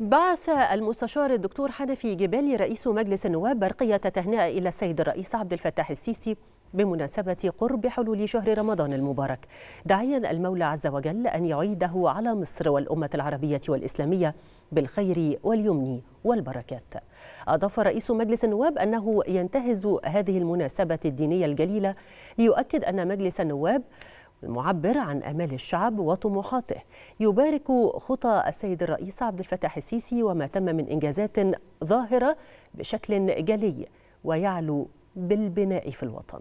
بعث المستشار الدكتور حنفي جبالي رئيس مجلس النواب برقية تهنئة إلى السيد الرئيس عبد الفتاح السيسي بمناسبة قرب حلول شهر رمضان المبارك داعيا المولى عز وجل أن يعيده على مصر والأمة العربية والإسلامية بالخير واليمن والبركات أضاف رئيس مجلس النواب أنه ينتهز هذه المناسبة الدينية الجليلة ليؤكد أن مجلس النواب المعبر عن امال الشعب وطموحاته يبارك خطى السيد الرئيس عبد الفتاح السيسي وما تم من انجازات ظاهره بشكل جلي ويعلو بالبناء في الوطن